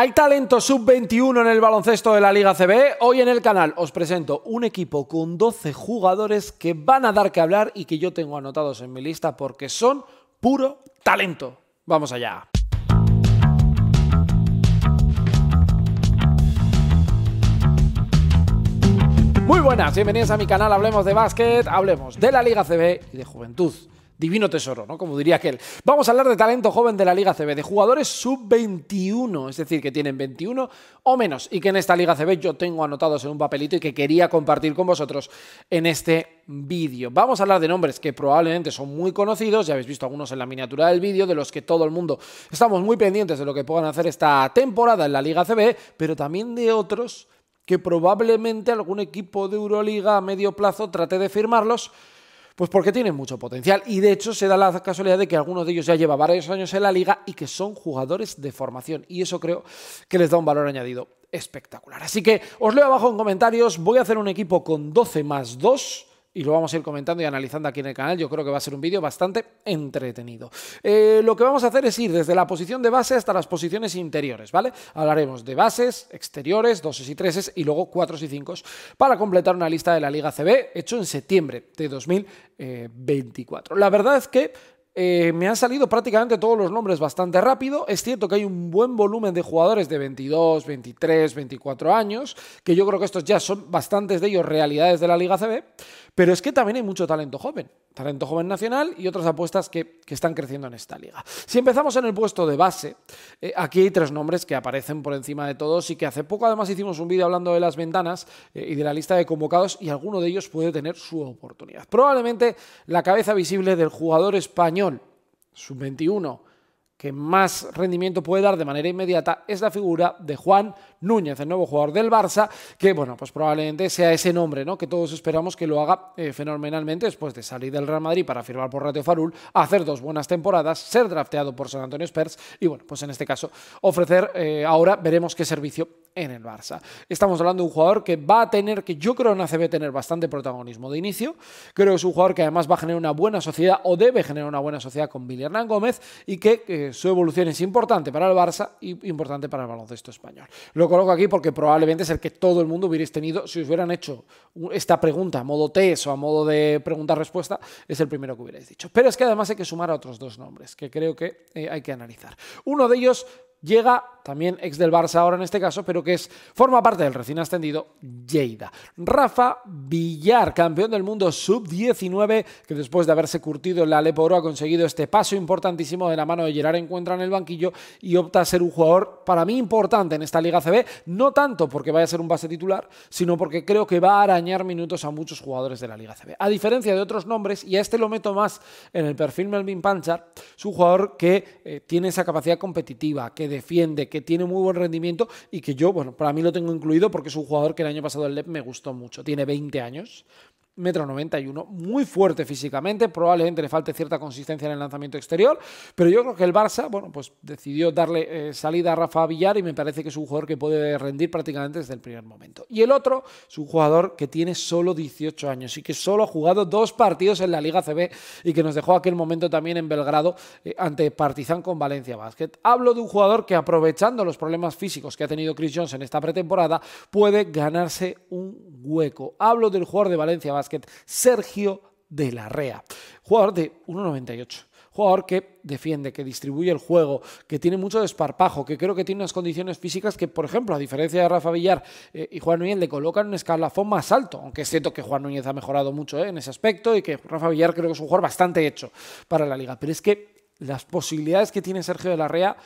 Hay talento sub-21 en el baloncesto de la Liga CB. Hoy en el canal os presento un equipo con 12 jugadores que van a dar que hablar y que yo tengo anotados en mi lista porque son puro talento. Vamos allá. Muy buenas, bienvenidos a mi canal Hablemos de Básquet, hablemos de la Liga CB y de Juventud divino tesoro, ¿no? Como diría aquel. Vamos a hablar de talento joven de la Liga CB, de jugadores sub-21, es decir, que tienen 21 o menos, y que en esta Liga CB yo tengo anotados en un papelito y que quería compartir con vosotros en este vídeo. Vamos a hablar de nombres que probablemente son muy conocidos, ya habéis visto algunos en la miniatura del vídeo, de los que todo el mundo estamos muy pendientes de lo que puedan hacer esta temporada en la Liga CB, pero también de otros que probablemente algún equipo de Euroliga a medio plazo trate de firmarlos pues porque tienen mucho potencial y de hecho se da la casualidad de que algunos de ellos ya lleva varios años en la liga y que son jugadores de formación y eso creo que les da un valor añadido espectacular. Así que os leo abajo en comentarios, voy a hacer un equipo con 12 más 2 y lo vamos a ir comentando y analizando aquí en el canal. Yo creo que va a ser un vídeo bastante entretenido. Eh, lo que vamos a hacer es ir desde la posición de base hasta las posiciones interiores, ¿vale? Hablaremos de bases, exteriores, doses y treses y luego cuatro y cinco para completar una lista de la Liga CB hecho en septiembre de 2024. Eh, la verdad es que eh, me han salido prácticamente todos los nombres bastante rápido. Es cierto que hay un buen volumen de jugadores de 22, 23, 24 años, que yo creo que estos ya son bastantes de ellos realidades de la Liga CB, pero es que también hay mucho talento joven, talento joven nacional y otras apuestas que, están creciendo en esta liga. Si empezamos en el puesto de base, eh, aquí hay tres nombres que aparecen por encima de todos y que hace poco además hicimos un vídeo hablando de las ventanas eh, y de la lista de convocados y alguno de ellos puede tener su oportunidad. Probablemente la cabeza visible del jugador español, sub-21, que más rendimiento puede dar de manera inmediata es la figura de Juan Núñez, el nuevo jugador del Barça, que bueno, pues probablemente sea ese nombre, ¿no? Que todos esperamos que lo haga eh, fenomenalmente después de salir del Real Madrid para firmar por Ratio Farul, hacer dos buenas temporadas, ser drafteado por San Antonio Spurs y bueno, pues en este caso ofrecer eh, ahora veremos qué servicio en el Barça. Estamos hablando de un jugador que va a tener, que yo creo en ACB tener bastante protagonismo de inicio. Creo que es un jugador que además va a generar una buena sociedad o debe generar una buena sociedad con Billy Hernán Gómez y que eh, su evolución es importante para el Barça y importante para el baloncesto español. Lo coloco aquí porque probablemente es el que todo el mundo hubierais tenido si os hubieran hecho esta pregunta a modo test o a modo de pregunta-respuesta, es el primero que hubierais dicho. Pero es que además hay que sumar a otros dos nombres que creo que eh, hay que analizar. Uno de ellos llega también ex del Barça ahora en este caso, pero que es, forma parte del recién ascendido Lleida. Rafa Villar, campeón del mundo sub-19, que después de haberse curtido en la Oro ha conseguido este paso importantísimo de la mano de Gerard Encuentra en el banquillo y opta a ser un jugador para mí importante en esta Liga CB, no tanto porque vaya a ser un base titular, sino porque creo que va a arañar minutos a muchos jugadores de la Liga CB. A diferencia de otros nombres, y a este lo meto más en el perfil Melvin Panchar, es un jugador que eh, tiene esa capacidad competitiva, que defiende, que tiene muy buen rendimiento y que yo, bueno, para mí lo tengo incluido porque es un jugador que el año pasado el LEP me gustó mucho. Tiene 20 años, metro 91, muy fuerte físicamente, probablemente le falte cierta consistencia en el lanzamiento exterior, pero yo creo que el Barça, bueno, pues decidió darle eh, salida a Rafa Villar y me parece que es un jugador que puede rendir prácticamente desde el primer momento. Y el otro es un jugador que tiene solo 18 años y que solo ha jugado dos partidos en la Liga CB y que nos dejó aquel momento también en Belgrado eh, ante Partizan con Valencia Basket. Hablo de un jugador que aprovechando los problemas físicos que ha tenido Chris Jones en esta pretemporada, puede ganarse un hueco. Hablo del jugador de Valencia Sergio de la Rea, jugador de 1,98 jugador que defiende, que distribuye el juego, que tiene mucho desparpajo, que creo que tiene unas condiciones físicas que, por ejemplo, a diferencia de Rafa Villar eh, y Juan Núñez, le colocan un escalafón más alto, aunque es cierto que Juan Núñez ha mejorado mucho eh, en ese aspecto y que Rafa Villar creo que es un jugador bastante hecho para la liga. Pero es que las posibilidades que tiene Sergio de la Rea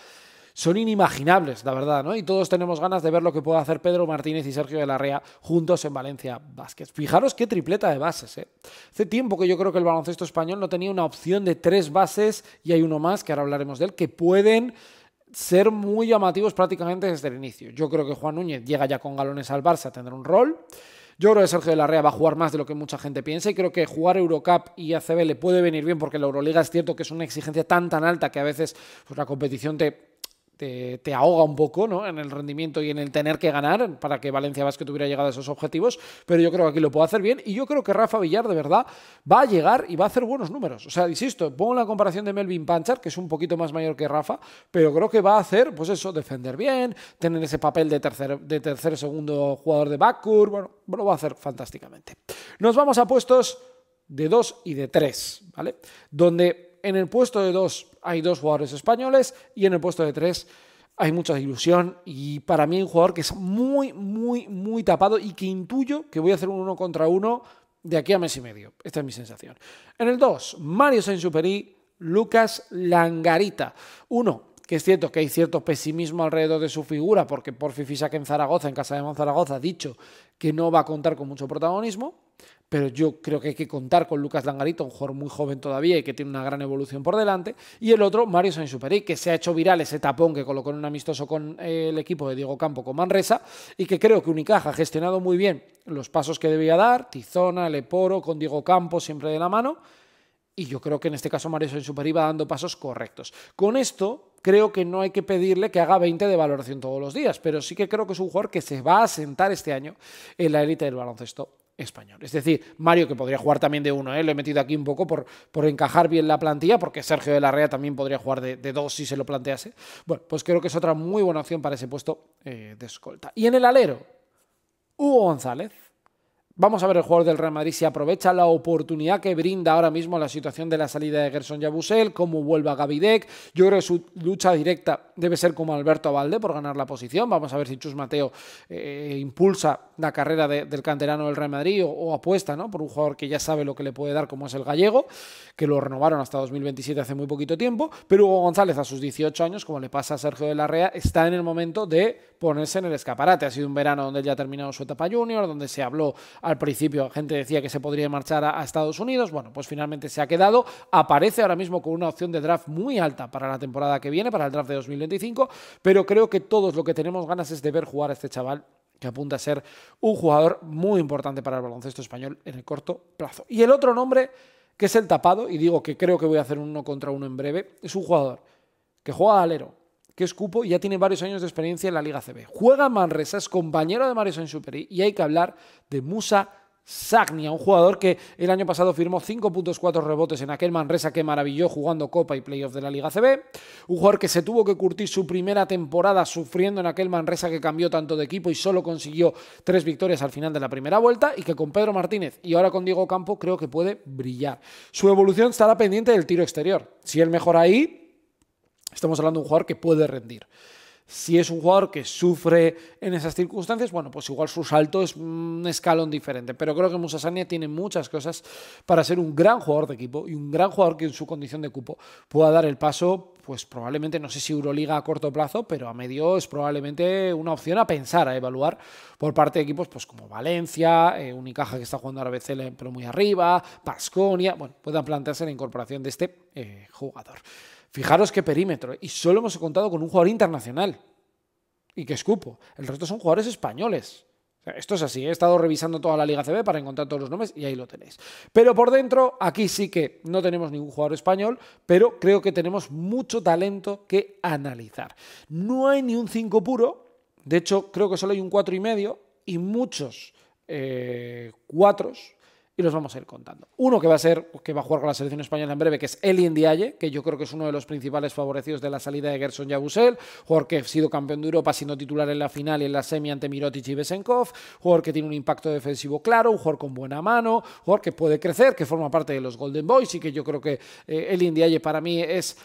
son inimaginables, la verdad, ¿no? Y todos tenemos ganas de ver lo que puede hacer Pedro Martínez y Sergio de la Rea juntos en Valencia Vázquez. Fijaros qué tripleta de bases, ¿eh? Hace tiempo que yo creo que el baloncesto español no tenía una opción de tres bases, y hay uno más, que ahora hablaremos de él, que pueden ser muy llamativos prácticamente desde el inicio. Yo creo que Juan Núñez llega ya con galones al Barça, tendrá un rol. Yo creo que Sergio de la Rea va a jugar más de lo que mucha gente piensa y creo que jugar Eurocup y ACB le puede venir bien porque la Euroliga es cierto que es una exigencia tan tan alta que a veces pues, la competición te te, ahoga un poco ¿no? en el rendimiento y en el tener que ganar para que Valencia Vázquez tuviera llegado a esos objetivos, pero yo creo que aquí lo puedo hacer bien y yo creo que Rafa Villar de verdad va a llegar y va a hacer buenos números. O sea, insisto, pongo la comparación de Melvin Panchar, que es un poquito más mayor que Rafa, pero creo que va a hacer, pues eso, defender bien, tener ese papel de tercer, de tercer segundo jugador de backcourt, bueno, lo va a hacer fantásticamente. Nos vamos a puestos de 2 y de 3, ¿vale? Donde en el puesto de dos hay dos jugadores españoles y en el puesto de tres hay mucha ilusión y para mí un jugador que es muy, muy, muy tapado y que intuyo que voy a hacer un uno contra uno de aquí a mes y medio. Esta es mi sensación. En el 2, Mario Sainz-Superi, Lucas Langarita. Uno, que es cierto que hay cierto pesimismo alrededor de su figura, porque por que en Zaragoza, en Casa de Monzaragoza, ha dicho que no va a contar con mucho protagonismo pero yo creo que hay que contar con Lucas Langarito, un jugador muy joven todavía y que tiene una gran evolución por delante, y el otro, Mario Sainz-Superi, que se ha hecho viral ese tapón que colocó en un amistoso con eh, el equipo de Diego Campo con Manresa, y que creo que Unicaja ha gestionado muy bien los pasos que debía dar, Tizona, Leporo, con Diego Campo siempre de la mano, y yo creo que en este caso Mario Sainz-Superi va dando pasos correctos. Con esto... Creo que no hay que pedirle que haga 20 de valoración todos los días, pero sí que creo que es un jugador que se va a sentar este año en la élite del baloncesto español. Es decir, Mario, que podría jugar también de uno, ¿eh? lo he metido aquí un poco por, por encajar bien la plantilla, porque Sergio de la Rea también podría jugar de, dos si se lo plantease. Bueno, pues creo que es otra muy buena opción para ese puesto eh, de escolta. Y en el alero, Hugo González. Vamos a ver el jugador del Real Madrid si aprovecha la oportunidad que brinda ahora mismo la situación de la salida de Gerson Yabusel, cómo vuelva Gavidec. Yo creo que su lucha directa debe ser como Alberto Valde por ganar la posición. Vamos a ver si Chus Mateo eh, impulsa la carrera del canterano del Real Madrid o, apuesta ¿no? por un jugador que ya sabe lo que le puede dar, como es el gallego, que lo renovaron hasta 2027 hace muy poquito tiempo. Pero Hugo González, a sus 18 años, como le pasa a Sergio de la Rea, está en el momento de ponerse en el escaparate. Ha sido un verano donde ya ha terminado su etapa junior, donde se habló al principio, gente decía que se podría marchar a, Estados Unidos. Bueno, pues finalmente se ha quedado. Aparece ahora mismo con una opción de draft muy alta para la temporada que viene, para el draft de 2025. Pero creo que todos lo que tenemos ganas es de ver jugar a este chaval que apunta a ser un jugador muy importante para el baloncesto español en el corto plazo. Y el otro nombre, que es el tapado, y digo que creo que voy a hacer uno contra uno en breve, es un jugador que juega alero, que es Cupo y ya tiene varios años de experiencia en la Liga CB. Juega Manresa, es compañero de Mario en superi y hay que hablar de Musa Sagnia, un jugador que el año pasado firmó 5.4 rebotes en aquel Manresa que maravilló jugando Copa y Playoff de la Liga CB. Un jugador que se tuvo que curtir su primera temporada sufriendo en aquel Manresa que cambió tanto de equipo y solo consiguió tres victorias al final de la primera vuelta y que con Pedro Martínez y ahora con Diego Campo creo que puede brillar. Su evolución estará pendiente del tiro exterior. Si él mejora ahí, estamos hablando de un jugador que puede rendir. Si es un jugador que sufre en esas circunstancias, bueno, pues igual su salto es un escalón diferente. Pero creo que Musasania tiene muchas cosas para ser un gran jugador de equipo y un gran jugador que en su condición de cupo pueda dar el paso, pues probablemente, no sé si Euroliga a corto plazo, pero a medio es probablemente una opción a pensar, a evaluar por parte de equipos pues como Valencia, eh, Unicaja que está jugando ahora BCL pero muy arriba, Pasconia, bueno, puedan plantearse la incorporación de este eh, jugador. Fijaros qué perímetro. ¿eh? Y solo hemos contado con un jugador internacional. Y que escupo. El resto son jugadores españoles. Esto es así, ¿eh? he estado revisando toda la Liga CB para encontrar todos los nombres y ahí lo tenéis. Pero por dentro, aquí sí que no tenemos ningún jugador español, pero creo que tenemos mucho talento que analizar. No hay ni un 5 puro, de hecho creo que solo hay un 4,5 y, y muchos 4 eh, y los vamos a ir contando. Uno que va a ser, que va a jugar con la selección española en breve, que es Eli Diaye, que yo creo que es uno de los principales favorecidos de la salida de Gerson Yabusel, jugador que ha sido campeón de Europa siendo titular en la final y en la semi ante Mirotic y Besenkov, jugador que tiene un impacto defensivo claro, un jugador con buena mano, jugador que puede crecer, que forma parte de los Golden Boys y que yo creo que eh, el Diaye para mí es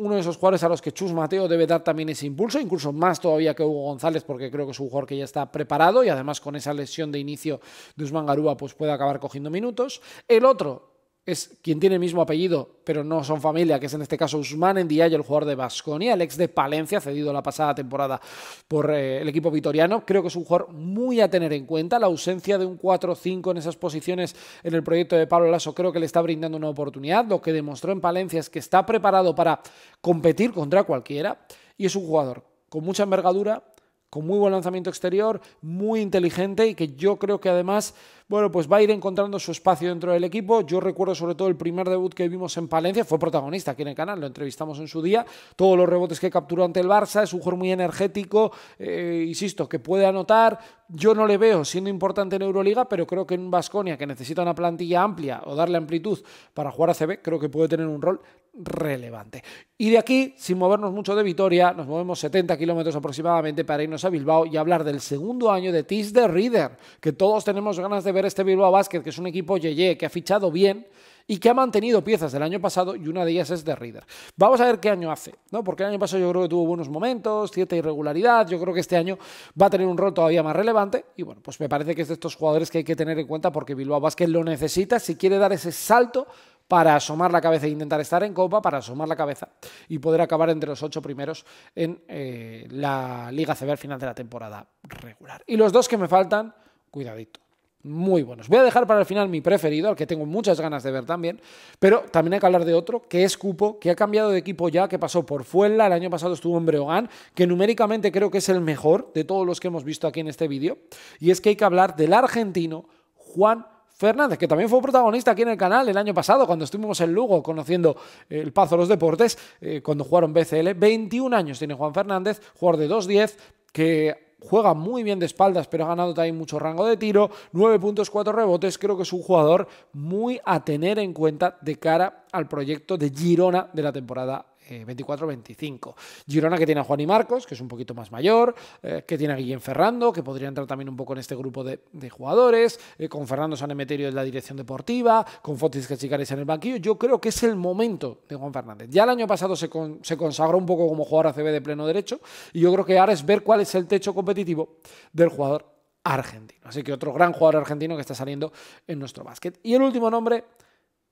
uno de esos jugadores a los que Chus Mateo debe dar también ese impulso, incluso más todavía que Hugo González, porque creo que es un jugador que ya está preparado y además con esa lesión de inicio de Usman Garúa pues puede acabar cogiendo minutos. El otro es quien tiene el mismo apellido, pero no son familia, que es en este caso Usman Endiaya, el jugador de Vasconia el ex de Palencia, cedido la pasada temporada por eh, el equipo vitoriano. Creo que es un jugador muy a tener en cuenta. La ausencia de un 4-5 en esas posiciones en el proyecto de Pablo Lasso creo que le está brindando una oportunidad. Lo que demostró en Palencia es que está preparado para competir contra cualquiera y es un jugador con mucha envergadura, con muy buen lanzamiento exterior, muy inteligente y que yo creo que además bueno, pues va a ir encontrando su espacio dentro del equipo. Yo recuerdo sobre todo el primer debut que vimos en Palencia, fue protagonista aquí en el canal, lo entrevistamos en su día. Todos los rebotes que capturó ante el Barça, es un jugador muy energético, eh, insisto, que puede anotar. Yo no le veo siendo importante en Euroliga, pero creo que en Vasconia, que necesita una plantilla amplia o darle amplitud para jugar a CB, creo que puede tener un rol relevante. Y de aquí, sin movernos mucho de Vitoria, nos movemos 70 kilómetros aproximadamente para irnos a Bilbao y hablar del segundo año de Tis de Reader, que todos tenemos ganas de ver este Bilbao Basket, que es un equipo Yeye, que ha fichado bien y que ha mantenido piezas del año pasado y una de ellas es de Reader. Vamos a ver qué año hace, ¿no? Porque el año pasado yo creo que tuvo buenos momentos, cierta irregularidad, yo creo que este año va a tener un rol todavía más relevante y bueno, pues me parece que es de estos jugadores que hay que tener en cuenta porque Bilbao Basket lo necesita si quiere dar ese salto para asomar la cabeza e intentar estar en Copa, para asomar la cabeza y poder acabar entre los ocho primeros en eh, la Liga CB al final de la temporada regular. Y los dos que me faltan, cuidadito muy buenos. Voy a dejar para el final mi preferido, al que tengo muchas ganas de ver también, pero también hay que hablar de otro, que es Cupo, que ha cambiado de equipo ya, que pasó por Fuella, el año pasado estuvo en Breogán, que numéricamente creo que es el mejor de todos los que hemos visto aquí en este vídeo, y es que hay que hablar del argentino Juan Fernández, que también fue protagonista aquí en el canal el año pasado, cuando estuvimos en Lugo conociendo el Pazo los Deportes, eh, cuando jugaron BCL. 21 años tiene Juan Fernández, jugador de 2-10, que juega muy bien de espaldas, pero ha ganado también mucho rango de tiro. 9 puntos, 4 rebotes. Creo que es un jugador muy a tener en cuenta de cara al proyecto de Girona de la temporada 24-25. Eh, Girona que tiene a Juan y Marcos, que es un poquito más mayor, eh, que tiene a Guillén Ferrando, que podría entrar también un poco en este grupo de, jugadores, eh, con Fernando Sanemeterio en la dirección deportiva, con Fotis Cachicares en el banquillo. Yo creo que es el momento de Juan Fernández. Ya el año pasado se, se consagró un poco como jugador ACB de pleno derecho y yo creo que ahora es ver cuál es el techo competitivo del jugador argentino. Así que otro gran jugador argentino que está saliendo en nuestro básquet. Y el último nombre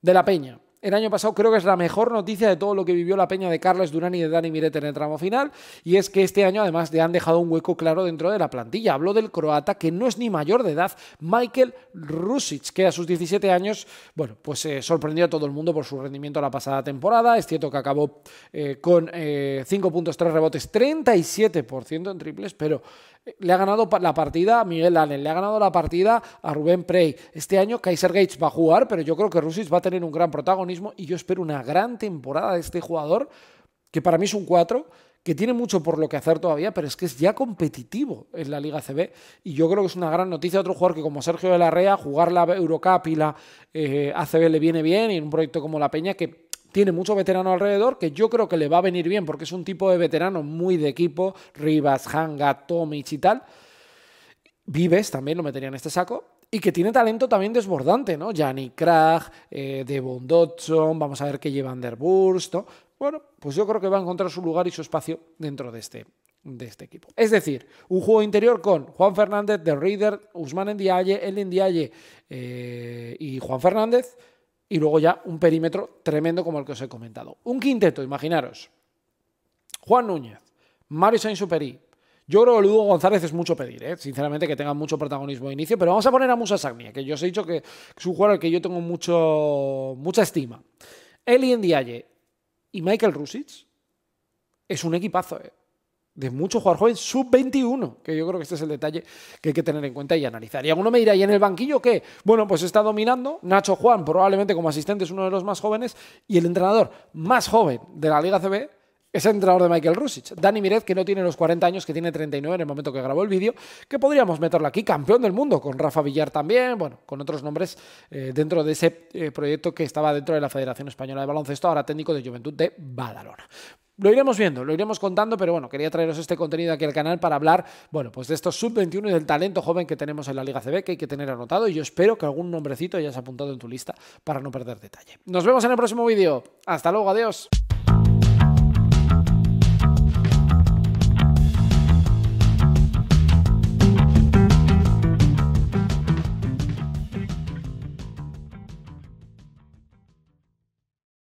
de la Peña el año pasado creo que es la mejor noticia de todo lo que vivió la peña de Carles Durán y de Dani Miret en el tramo final, y es que este año además le han dejado un hueco claro dentro de la plantilla. Habló del croata que no es ni mayor de edad, Michael Rusic, que a sus 17 años, bueno, pues eh, sorprendió a todo el mundo por su rendimiento la pasada temporada. Es cierto que acabó eh, con 5.3 eh, rebotes, 37% en triples, pero le ha ganado la partida a Miguel Allen, le ha ganado la partida a Rubén Prey. Este año Kaiser Gates va a jugar, pero yo creo que Rusis va a tener un gran protagonismo y yo espero una gran temporada de este jugador, que para mí es un 4, que tiene mucho por lo que hacer todavía, pero es que es ya competitivo en la Liga CB y yo creo que es una gran noticia. Otro jugador que como Sergio de la Rea, jugar la Eurocup y la eh, ACB le viene bien y en un proyecto como la Peña que tiene mucho veterano alrededor que yo creo que le va a venir bien porque es un tipo de veterano muy de equipo, Rivas, Hanga, Tomic y tal. Vives también lo metería en este saco. Y que tiene talento también desbordante, ¿no? Yanni Krag, eh, Devon Dodson, vamos a ver qué lleva Underburst, ¿no? Bueno, pues yo creo que va a encontrar su lugar y su espacio dentro de este, de este equipo. Es decir, un juego interior con Juan Fernández, The Reader, Usman en El Endiaye eh, y Juan Fernández y luego ya un perímetro tremendo como el que os he comentado. Un quinteto, imaginaros. Juan Núñez, Mario Sainz Superi. Yo creo que Ludo González es mucho pedir, ¿eh? sinceramente, que tenga mucho protagonismo de inicio, pero vamos a poner a Musa Sagnia, que yo os he dicho que es un jugador al que yo tengo mucho, mucha estima. Elien Ndiaye y Michael Rusic es un equipazo, ¿eh? de mucho jugar joven, sub-21, que yo creo que este es el detalle que hay que tener en cuenta y analizar. Y alguno me dirá, ¿y en el banquillo qué? Bueno, pues está dominando Nacho Juan, probablemente como asistente es uno de los más jóvenes, y el entrenador más joven de la Liga CB es el entrenador de Michael Rusich, Dani Mirez, que no tiene los 40 años, que tiene 39 en el momento que grabó el vídeo, que podríamos meterlo aquí, campeón del mundo, con Rafa Villar también, bueno, con otros nombres eh, dentro de ese eh, proyecto que estaba dentro de la Federación Española de Baloncesto, ahora técnico de Juventud de Badalona. Lo iremos viendo, lo iremos contando, pero bueno, quería traeros este contenido aquí al canal para hablar, bueno, pues de estos sub-21 y del talento joven que tenemos en la Liga CB que hay que tener anotado y yo espero que algún nombrecito hayas apuntado en tu lista para no perder detalle. Nos vemos en el próximo vídeo. Hasta luego, adiós.